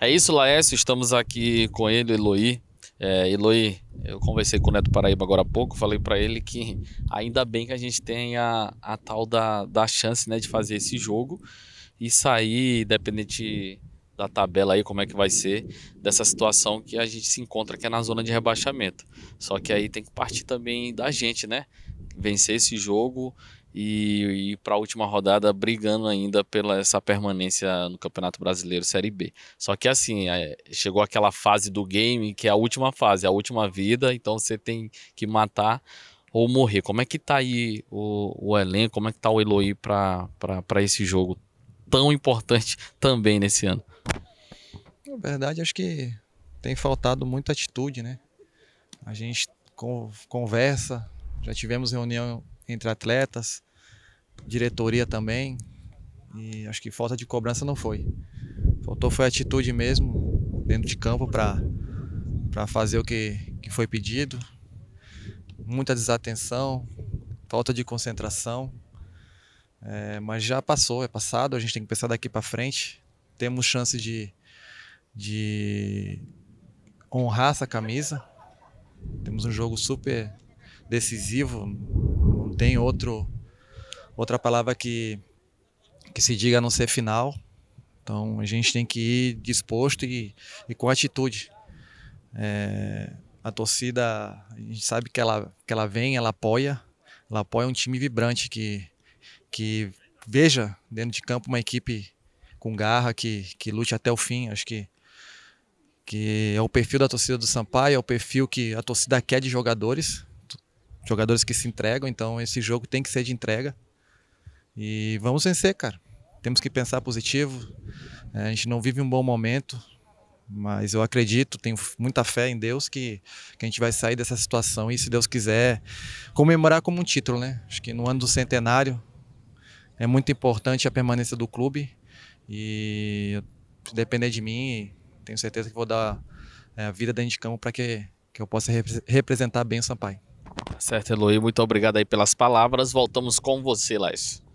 É isso, Laércio. Estamos aqui com ele, Eloy. É, Eloy, eu conversei com o Neto Paraíba agora há pouco, falei para ele que ainda bem que a gente tem a, a tal da, da chance né, de fazer esse jogo e sair, independente da tabela aí, como é que vai ser, dessa situação que a gente se encontra, que é na zona de rebaixamento. Só que aí tem que partir também da gente, né? Vencer esse jogo e, e para a última rodada brigando ainda pela essa permanência no Campeonato Brasileiro Série B. Só que assim, é, chegou aquela fase do game que é a última fase, é a última vida, então você tem que matar ou morrer. Como é que tá aí o, o elenco, como é que tá o Eloy para esse jogo tão importante também nesse ano? Na verdade, acho que tem faltado muita atitude, né? A gente conversa, já tivemos reunião entre atletas, diretoria também. E acho que falta de cobrança não foi. Faltou foi atitude mesmo dentro de campo para fazer o que, que foi pedido. Muita desatenção, falta de concentração. É, mas já passou, é passado, a gente tem que pensar daqui para frente. Temos chance de, de honrar essa camisa. Temos um jogo super decisivo, não tem outro outra palavra que, que se diga não ser final. Então a gente tem que ir disposto e, e com atitude. É, a torcida, a gente sabe que ela, que ela vem, ela apoia, ela apoia um time vibrante que, que veja dentro de campo uma equipe com garra, que, que lute até o fim. Acho que, que é o perfil da torcida do Sampaio, é o perfil que a torcida quer de jogadores, jogadores que se entregam, então esse jogo tem que ser de entrega. E vamos vencer, cara. Temos que pensar positivo. É, a gente não vive um bom momento, mas eu acredito, tenho muita fé em Deus que, que a gente vai sair dessa situação e, se Deus quiser, comemorar como um título, né? Acho que no ano do centenário é muito importante a permanência do clube e, se depender de mim, tenho certeza que vou dar é, a vida dentro de campo para que, que eu possa representar bem o Sampaio. Tá certo, Eloy, muito obrigado aí pelas palavras. Voltamos com você, Laís.